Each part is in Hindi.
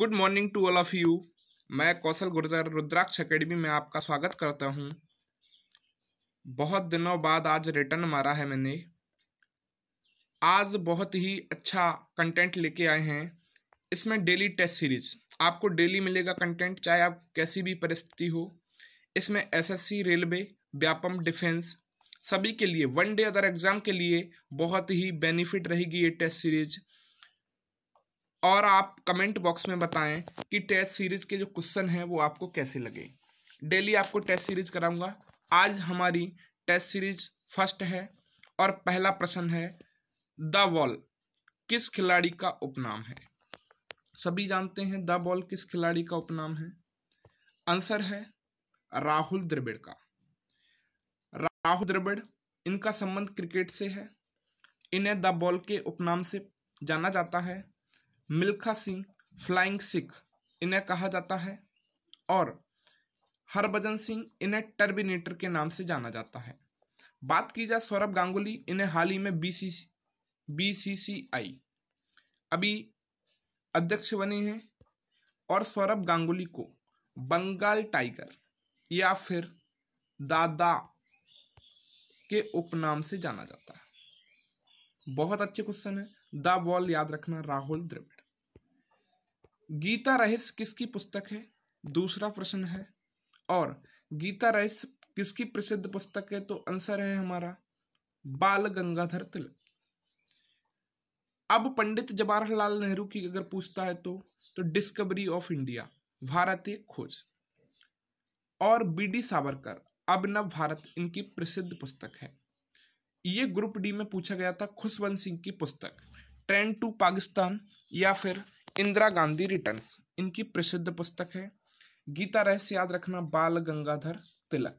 good morning to all of you मैं कौशल गुर्जर रुद्राक्ष अकेडमी में आपका स्वागत करता हूँ बहुत दिनों बाद आज रिटर्न मारा है मैंने आज बहुत ही अच्छा कंटेंट लेके आए हैं इसमें डेली टेस्ट सीरीज आपको डेली मिलेगा कंटेंट चाहे आप कैसी भी परिस्थिति हो इसमें एसएससी रेलवे व्यापम डिफेंस सभी के लिए वन डे अदर एग्ज़ाम के लिए बहुत ही बेनिफिट रहेगी ये टेस्ट सीरीज़ और आप कमेंट बॉक्स में बताएं कि टेस्ट सीरीज के जो क्वेश्चन हैं वो आपको कैसे लगे डेली आपको टेस्ट सीरीज कराऊंगा आज हमारी टेस्ट सीरीज फर्स्ट है और पहला प्रश्न है द बॉल किस खिलाड़ी का उपनाम है सभी जानते हैं द बॉल किस खिलाड़ी का उपनाम है आंसर है राहुल द्रविड़ का राहुल द्रविड़ इनका संबंध क्रिकेट से है इन्हें द बॉल के उपनाम से जाना जाता है मिल्खा सिंह फ्लाइंग सिख इन्हें कहा जाता है और हरभजन सिंह इन्हें टर्बिनेटर के नाम से जाना जाता है बात की जाए सौरभ गांगुली इन्हें हाल ही में बी सी बी सी सी आई अभी अध्यक्ष बने हैं और सौरभ गांगुली को बंगाल टाइगर या फिर दादा के उपनाम से जाना जाता है बहुत अच्छे क्वेश्चन है द बॉल याद रखना राहुल द्रिव गीता रहस्य किसकी पुस्तक है दूसरा प्रश्न है और गीता रहस्य किसकी प्रसिद्ध पुस्तक है तो आंसर है हमारा बाल गंगाधर तिलक अब पंडित जवाहरलाल नेहरू की अगर पूछता है तो तो डिस्कवरी ऑफ इंडिया भारतीय खोज और बी डी सावरकर अब नव भारत इनकी प्रसिद्ध पुस्तक है ये ग्रुप डी में पूछा गया था खुशवंत सिंह की पुस्तक ट्रेंड टू पाकिस्तान या फिर इंदिरा गांधी रिटर्न्स इनकी प्रसिद्ध पुस्तक है गीता रहस्य याद रखना बाल गंगाधर तिलक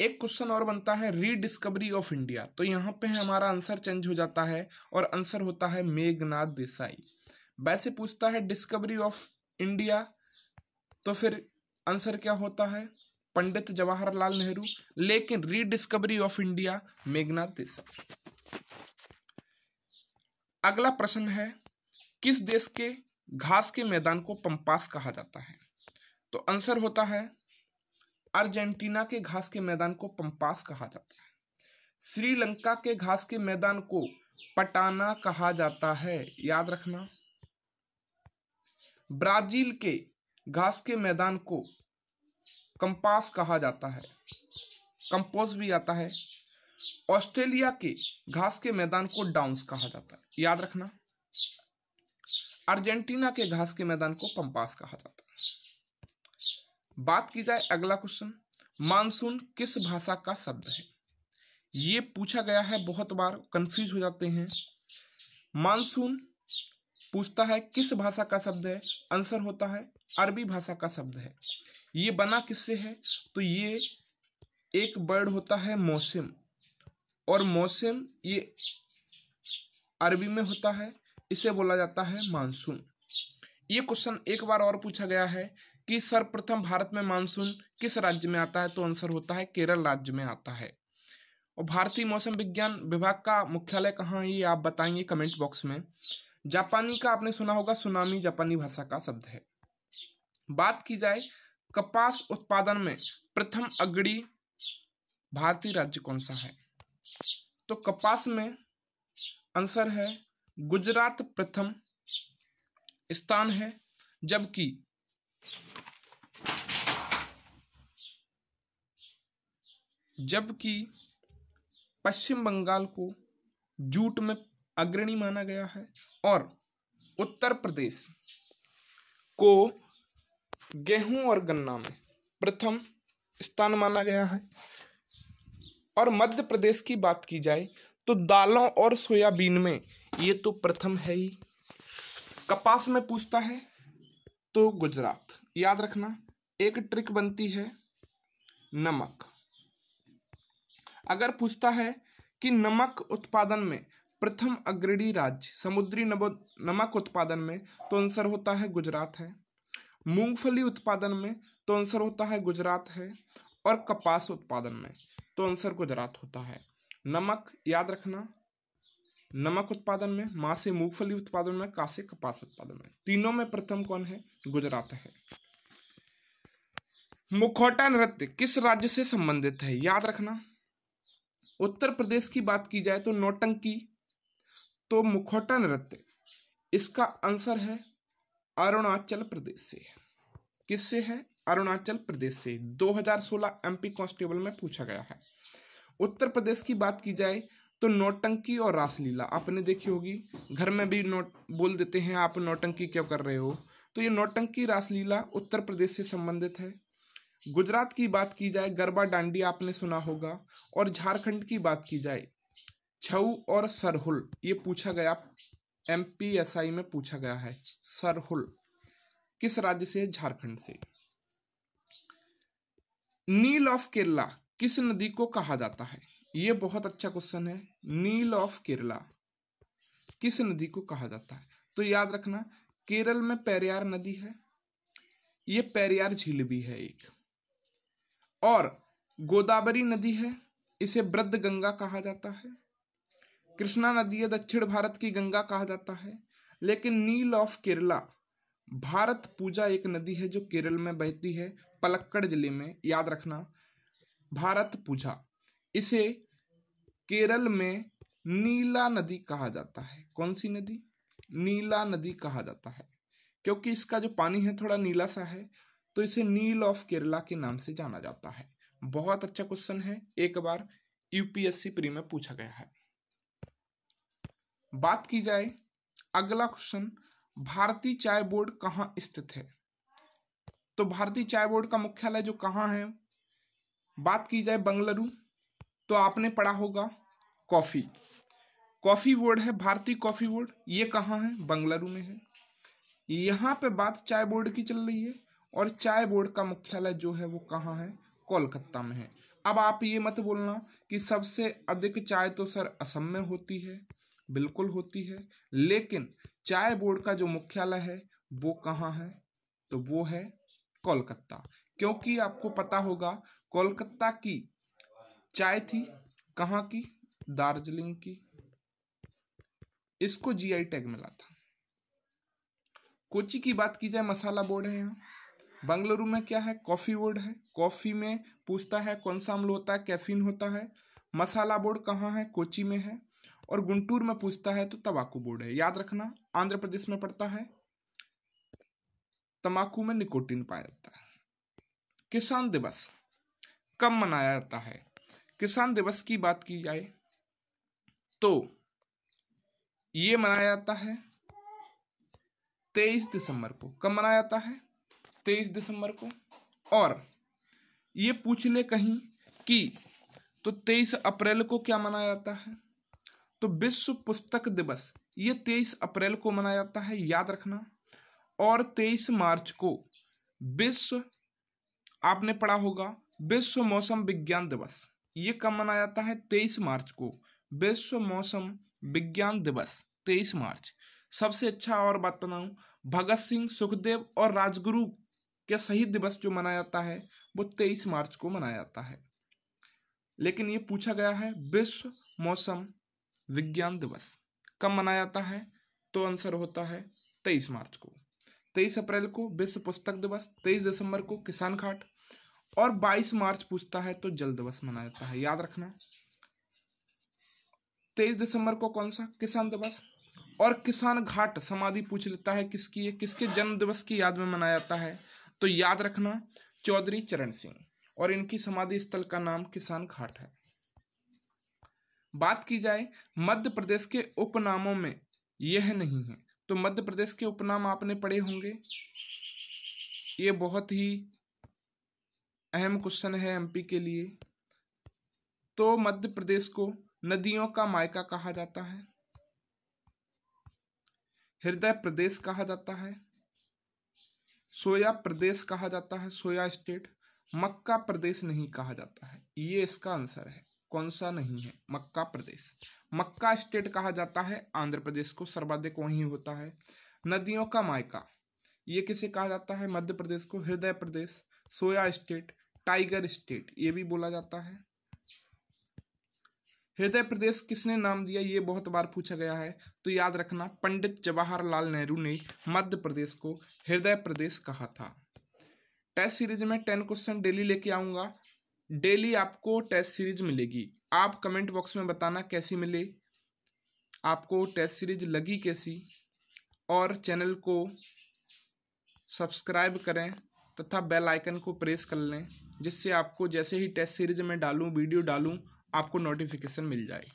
एक क्वेश्चन और बनता है रीडिस्कवरी ऑफ इंडिया तो यहाँ पे हमारा आंसर चेंज हो जाता है और आंसर होता है मेघनाथ देसाई वैसे पूछता है डिस्कवरी ऑफ इंडिया तो फिर आंसर क्या होता है पंडित जवाहरलाल नेहरू लेकिन rediscovery of India Meghnath Desai अगला प्रश्न है किस देश के घास के मैदान को पंपास कहा जाता है तो आंसर होता है अर्जेंटीना के घास के मैदान को पंपास कहा जाता है श्रीलंका के घास के मैदान को पटाना कहा जाता है याद रखना ब्राजील के घास के मैदान को कंपास कहा जाता है कंपोज भी आता है ऑस्ट्रेलिया के घास के मैदान को डाउंस कहा जाता है याद रखना अर्जेंटीना के घास के मैदान को पंपास कहा जाता है बात की जाए अगला क्वेश्चन मानसून किस भाषा का शब्द है ये पूछा गया है बहुत बार कंफ्यूज हो जाते हैं मानसून पूछता है किस भाषा का शब्द है आंसर होता है अरबी भाषा का शब्द है ये बना किससे है तो ये एक वर्ड होता है मौसम और मौसम ये अरबी में होता है इसे बोला जाता है मानसून ये क्वेश्चन एक बार और पूछा गया है कि सर्वप्रथम भारत में मानसून किस राज्य में आता है तो आंसर होता है केरल राज्य में आता है और भारतीय मौसम विज्ञान विभाग का मुख्यालय कहाँ है ये आप बताएंगे कमेंट बॉक्स में जापानी का आपने सुना होगा सुनामी जापानी भाषा का शब्द है बात की जाए कपास उत्पादन में प्रथम अग्री भारतीय राज्य कौन सा है तो कपास में आंसर है गुजरात प्रथम स्थान है जबकि जबकि पश्चिम बंगाल को जूट में अग्रणी माना गया है और उत्तर प्रदेश को गेहूं और गन्ना में प्रथम स्थान माना गया है और मध्य प्रदेश की बात की जाए तो दालों और सोयाबीन में ये तो प्रथम है ही कपास में पूछता है तो गुजरात याद रखना एक ट्रिक बनती है नमक अगर पूछता है कि नमक उत्पादन में प्रथम अग्रणी राज्य समुद्री नमक उत्पादन में तो आंसर होता है गुजरात है मूंगफली उत्पादन में तो आंसर होता है गुजरात है और कपास उत्पादन में तो आंसर गुजरात होता है नमक याद रखना नमक उत्पादन में मां से मूंगफली उत्पादन में कासे कपास उत्पादन में तीनों में प्रथम कौन है गुजरात है मुखौटा नृत्य किस राज्य से संबंधित है याद रखना उत्तर प्रदेश की बात की जाए तो नौटंकी तो मुखौटा नृत्य इसका आंसर है अरुणाचल प्रदेश से किससे है अरुणाचल प्रदेश से 2016 एमपी कांस्टेबल में पूछा गया है उत्तर प्रदेश की बात की जाए तो नौटंकी और रासलीला आपने देखी होगी घर में भी नोट बोल देते हैं आप नौटंकी क्यों कर रहे हो तो ये नौटंकी रासलीला उत्तर प्रदेश से संबंधित है गुजरात की बात की जाए गरबा डांडी आपने सुना होगा और झारखंड की बात की जाए छऊ और सरहुल ये पूछा गया एम में पूछा गया है सरहुल किस राज्य से झारखंड से नील ऑफ केरला किस नदी को कहा जाता है ये बहुत अच्छा क्वेश्चन है नील ऑफ केरला किस नदी को कहा जाता है तो याद रखना केरल में पेरियार नदी है ये पेरियार झील भी है एक और गोदावरी नदी है इसे वृद्ध गंगा कहा जाता है कृष्णा नदी है दक्षिण भारत की गंगा कहा जाता है लेकिन Nile of Kerala Bharathapuzha एक नदी है जो केरल में बहती है पलक्कड़ जिले में याद रखना भारत पूजा इसे केरल में नीला नदी कहा जाता है कौन सी नदी नीला नदी कहा जाता है क्योंकि इसका जो पानी है थोड़ा नीला सा है तो इसे नील ऑफ केरला के नाम से जाना जाता है बहुत अच्छा क्वेश्चन है एक बार यूपीएससी प्री में पूछा गया है बात की जाए अगला क्वेश्चन भारतीय चाय बोर्ड कहाँ स्थित है तो भारतीय चाय बोर्ड का मुख्यालय जो कहाँ है बात की जाए बंगलुरु तो आपने पढ़ा होगा कॉफ़ी कॉफ़ी बोर्ड है भारतीय कॉफ़ी बोर्ड ये कहाँ है बंगलुरु में है यहाँ पे बात चाय बोर्ड की चल रही है और चाय बोर्ड का मुख्यालय जो है वो कहाँ है कोलकाता में है अब आप ये मत बोलना कि सबसे अधिक चाय तो सर असम में होती है बिल्कुल होती है लेकिन चाय बोर्ड का जो मुख्यालय है वो कहाँ है तो वो है कोलकाता क्योंकि आपको पता होगा कोलकाता की चाय थी कहाँ की दार्जिलिंग की इसको जीआई टैग मिला था कोची की बात की जाए मसाला बोर्ड है यहाँ बंगलुरु में क्या है कॉफी बोर्ड है कॉफी में पूछता है कौन सा अम्ल होता है कैफीन होता है मसाला बोर्ड कहाँ है कोची में है और गुंटूर में पूछता है तो तंबाकू बोर्ड है याद रखना आंध्र प्रदेश में पड़ता है तंबाकू में निकोटिन पाया जाता है किसान दिवस कब मनाया जाता है किसान दिवस की बात की जाए तो ये मनाया जाता है तेईस दिसंबर को कब मनाया जाता है तेईस दिसंबर को और ये पूछ ले कहीं कि तो तेईस अप्रैल को क्या मनाया जाता है तो विश्व पुस्तक दिवस ये तेईस अप्रैल को मनाया जाता है याद रखना और तेईस मार्च को विश्व आपने पढ़ा होगा विश्व मौसम विज्ञान दिवस ये कब मनाया जाता है तेईस मार्च को विश्व मौसम विज्ञान दिवस तेईस मार्च सबसे अच्छा और बात बनाऊ भगत सिंह सुखदेव और राजगुरु के शहीद दिवस जो मनाया जाता है वो तेईस मार्च को मनाया जाता है लेकिन ये पूछा गया है विश्व मौसम विज्ञान दिवस कब मनाया जाता है तो आंसर होता है तेईस मार्च को तेईस अप्रैल को विश्व पुस्तक दिवस तेईस दिसंबर को किसान घाट और बाईस मार्च पूछता है तो जल दिवस मनाया जाता है याद रखना तेईस दिसंबर को कौन सा किसान दिवस और किसान घाट समाधि पूछ लेता है किसकी है किसके जन्म दिवस की याद में मनाया जाता है तो याद रखना चौधरी चरण सिंह और इनकी समाधि स्थल का नाम किसान घाट है बात की जाए मध्य प्रदेश के उपनामों में यह नहीं है तो मध्य प्रदेश के उपनाम आपने पढ़े होंगे ये बहुत ही अहम क्वेश्चन है एमपी के लिए तो मध्य प्रदेश को नदियों का मायका कहा जाता है हृदय प्रदेश कहा जाता है सोया प्रदेश कहा जाता है सोया स्टेट मक्का प्रदेश नहीं कहा जाता है ये इसका आंसर है कौन सा नहीं है मक्का प्रदेश मक्का स्टेट कहा जाता है आंध्र प्रदेश को सर्वाधिक वहीं होता है नदियों का मायका ये किसे कहा जाता है मध्य प्रदेश को हृदय प्रदेश सोया स्टेट टाइगर स्टेट ये भी बोला जाता है हृदय प्रदेश किसने नाम दिया ये बहुत बार पूछा गया है तो याद रखना पंडित जवाहरलाल नेहरू ने मध्य प्रदेश को हृदय प्रदेश कहा था टेस्ट सीरीज में टेन क्वेश्चन डेली लेके आऊंगा डेली आपको टेस्ट सीरीज मिलेगी आप कमेंट बॉक्स में बताना कैसी मिले आपको टेस्ट सीरीज लगी कैसी और चैनल को सब्सक्राइब करें तथा बेल आइकन को प्रेस कर लें जिससे आपको जैसे ही टेस्ट सीरीज में डालूं वीडियो डालूं आपको नोटिफिकेशन मिल जाए